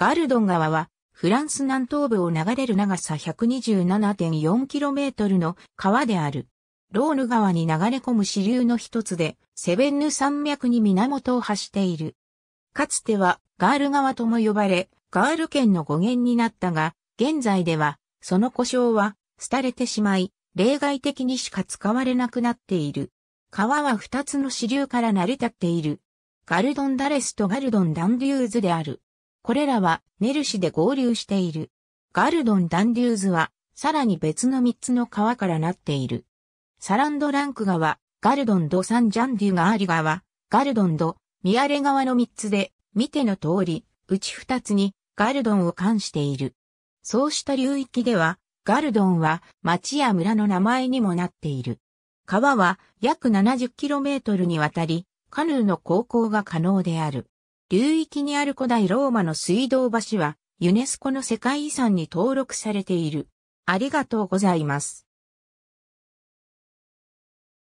ガルドン川は、フランス南東部を流れる長さ 127.4km の川である。ローヌ川に流れ込む支流の一つで、セベンヌ山脈に源を発している。かつては、ガール川とも呼ばれ、ガール県の語源になったが、現在では、その故障は、廃れてしまい、例外的にしか使われなくなっている。川は二つの支流から成り立っている。ガルドンダレスとガルドンダンデューズである。これらはネル市で合流している。ガルドンダンデューズは、さらに別の3つの川からなっている。サランドランク川、ガルドンドサンジャンデュガーリ川、ガルドンド、ミアレ川の3つで、見ての通り、うち2つにガルドンを冠している。そうした流域では、ガルドンは町や村の名前にもなっている。川は約 70km にわたり、カヌーの航行が可能である。流域にある古代ローマの水道橋は、ユネスコの世界遺産に登録されている。ありがとうございます。